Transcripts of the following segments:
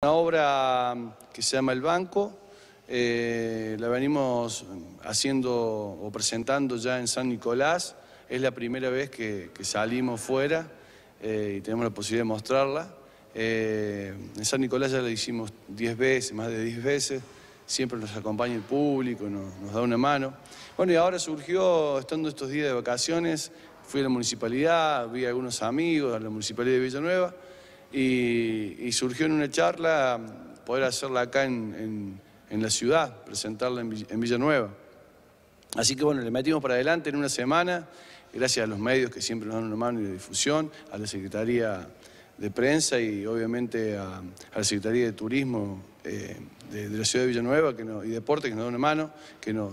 Una obra que se llama El Banco, eh, la venimos haciendo o presentando ya en San Nicolás, es la primera vez que, salimos fuera eh, y tenemos la posibilidad de mostrarla. Eh, en San Nicolás ya la hicimos 10 veces, más de 10 veces, siempre nos acompaña el público, nos, nos da una mano. Bueno, y ahora surgió, estando estos días de vacaciones, fui a la municipalidad, vi a algunos amigos, a la municipalidad de Villanueva, y, surgió en una charla poder hacerla acá en, en, la ciudad, presentarla en, Villanueva. Así que bueno, le metimos para adelante en una semana, gracias a los medios que siempre nos dan una mano y de difusión, a la Secretaría de Prensa y obviamente a, la Secretaría de Turismo eh, de, la ciudad de Villanueva que y Deporte que nos da una mano, que nos,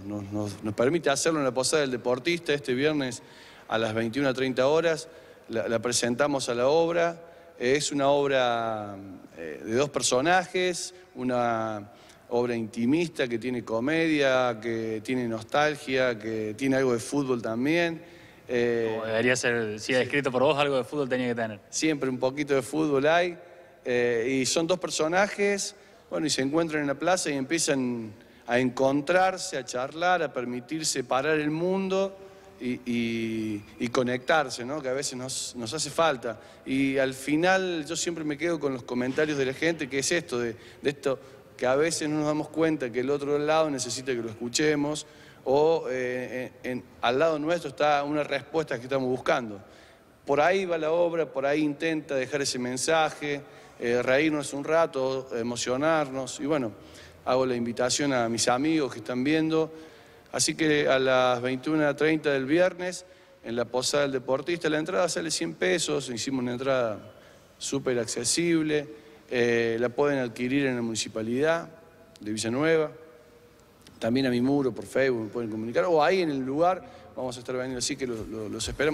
permite hacerlo en la Posada del Deportista este viernes a las 21.30 horas. la presentamos a la obra es una obra eh, de dos personajes, una obra intimista que tiene comedia, que tiene nostalgia, que tiene algo de fútbol también. Eh, debería ser, si era escrito por vos, algo de fútbol tenía que tener. Siempre un poquito de fútbol hay. Eh, y son dos personajes, bueno, y se encuentran en la plaza y empiezan a encontrarse, a charlar, a permitirse parar el mundo y, conectarse, ¿no? que a veces nos, hace falta. Y al final yo siempre me quedo con los comentarios de la gente, que es esto, de, esto, que a veces no nos damos cuenta que el otro lado necesita que lo escuchemos o eh, al lado nuestro está una respuesta que estamos buscando. Por ahí va la obra, por ahí intenta dejar ese mensaje, eh, reírnos un rato, emocionarnos. Y bueno, hago la invitación a mis amigos que están viendo. Así que a las 21.30 del viernes, en la Posada del Deportista, la entrada sale 100 pesos, hicimos una entrada súper accesible, eh, la pueden adquirir en la municipalidad de Villanueva, también a mi muro por Facebook, me pueden comunicar, o ahí en el lugar vamos a estar vendiendo, así que los esperamos.